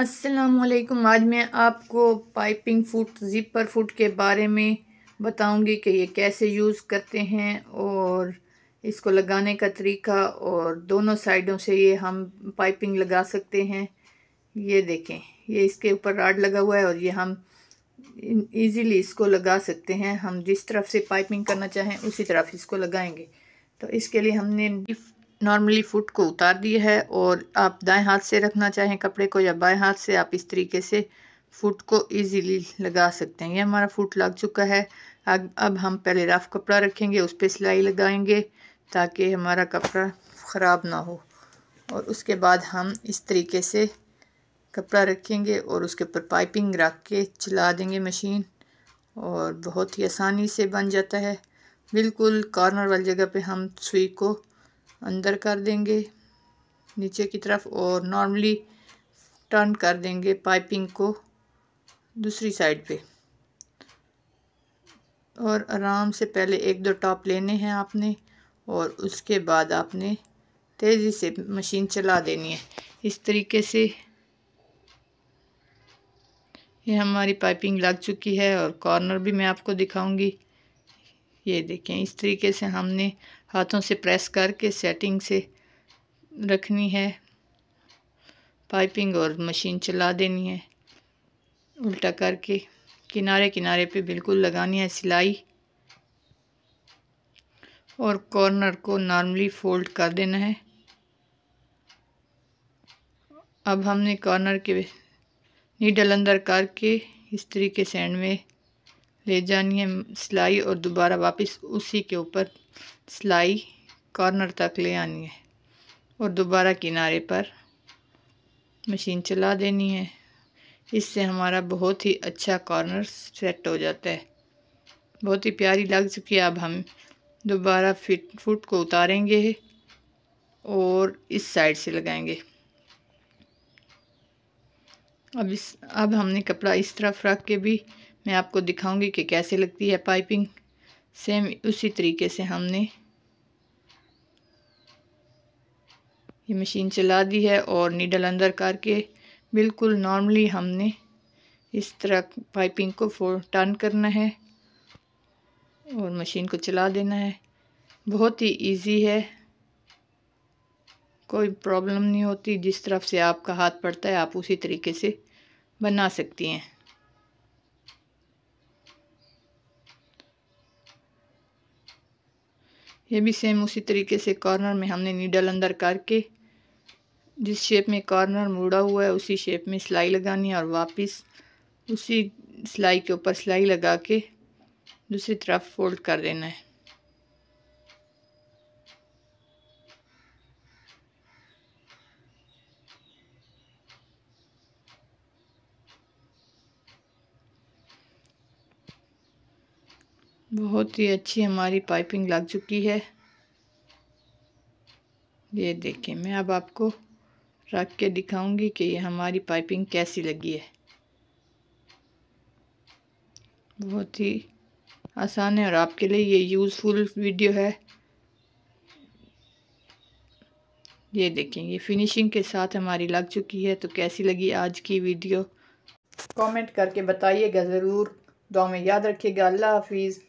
असलकम आज मैं आपको पाइपिंग फुट ज़िपर फुट के बारे में बताऊंगी कि ये कैसे यूज़ करते हैं और इसको लगाने का तरीका और दोनों साइडों से ये हम पाइपिंग लगा सकते हैं ये देखें ये इसके ऊपर राड लगा हुआ है और ये हम इजीली इसको लगा सकते हैं हम जिस तरफ से पाइपिंग करना चाहें उसी तरफ इसको लगाएंगे तो इसके लिए हमने नॉर्मली फुट को उतार दिया है और आप दाएं हाथ से रखना चाहें कपड़े को या बाएं हाथ से आप इस तरीके से फुट को इजीली लगा सकते हैं ये हमारा फुट लग चुका है अब अब हम पहले रफ कपड़ा रखेंगे उस पर सिलाई लगाएंगे ताकि हमारा कपड़ा ख़राब ना हो और उसके बाद हम इस तरीके से कपड़ा रखेंगे और उसके ऊपर पाइपिंग रख के चला देंगे मशीन और बहुत ही आसानी से बन जाता है बिल्कुल कॉर्नर वाली जगह पे हम सुई को अंदर कर देंगे नीचे की तरफ और नॉर्मली टर्न कर देंगे पाइपिंग को दूसरी साइड पे और आराम से पहले एक दो टॉप लेने हैं आपने और उसके बाद आपने तेज़ी से मशीन चला देनी है इस तरीके से ये हमारी पाइपिंग लग चुकी है और कॉर्नर भी मैं आपको दिखाऊंगी ये देखें इस तरीके से हमने हाथों से प्रेस करके सेटिंग से रखनी है पाइपिंग और मशीन चला देनी है उल्टा करके किनारे किनारे पे बिल्कुल लगानी है सिलाई और कॉर्नर को नॉर्मली फोल्ड कर देना है अब हमने कॉर्नर के नीडल अंदर करके इस तरीके से एंड में ले जानी है सिलाई और दोबारा वापस उसी के ऊपर सिलाई कॉर्नर तक ले आनी है और दोबारा किनारे पर मशीन चला देनी है इससे हमारा बहुत ही अच्छा कॉर्नर सेट हो जाता है बहुत ही प्यारी लग चुकी है अब हम दोबारा फिट फुट को उतारेंगे और इस साइड से लगाएंगे अब इस अब हमने कपड़ा इस तरफ रख के भी मैं आपको दिखाऊंगी कि कैसे लगती है पाइपिंग सेम उसी तरीके से हमने ये मशीन चला दी है और नीडल अंदर करके बिल्कुल नॉर्मली हमने इस तरह पाइपिंग को फोर टर्न करना है और मशीन को चला देना है बहुत ही इजी है कोई प्रॉब्लम नहीं होती जिस तरफ से आपका हाथ पड़ता है आप उसी तरीके से बना सकती हैं ये भी सेम उसी तरीके से कॉर्नर में हमने नीडल अंदर करके जिस शेप में कॉर्नर मुड़ा हुआ है उसी शेप में सिलाई लगानी है और वापस उसी सिलाई के ऊपर सिलाई लगा के दूसरी तरफ फोल्ड कर देना है बहुत ही अच्छी हमारी पाइपिंग लग चुकी है ये देखें मैं अब आपको रख के दिखाऊंगी कि ये हमारी पाइपिंग कैसी लगी है बहुत ही आसान है और आपके लिए ये यूज़फुल वीडियो है ये देखें ये फिनिशिंग के साथ हमारी लग चुकी है तो कैसी लगी आज की वीडियो कमेंट करके बताइएगा ज़रूर दुआ में याद रखिएगा अल्लाह हाफिज़